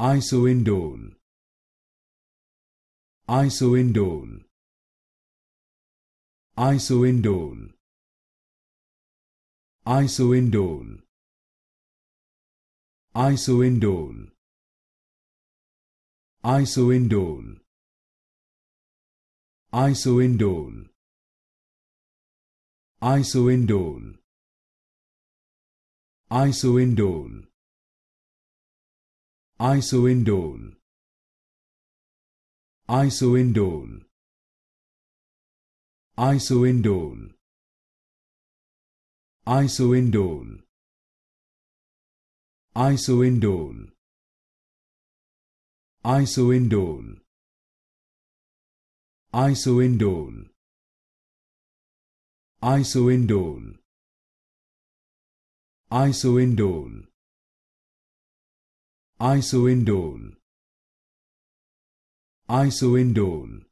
isoindole isoindole isoindole isoindole isoindole isoindole isoindole isoindole isoindole isoindole isoindole isoindole isoindole isoindole isoindole isoindole isoindole isoindole isoindole isoindole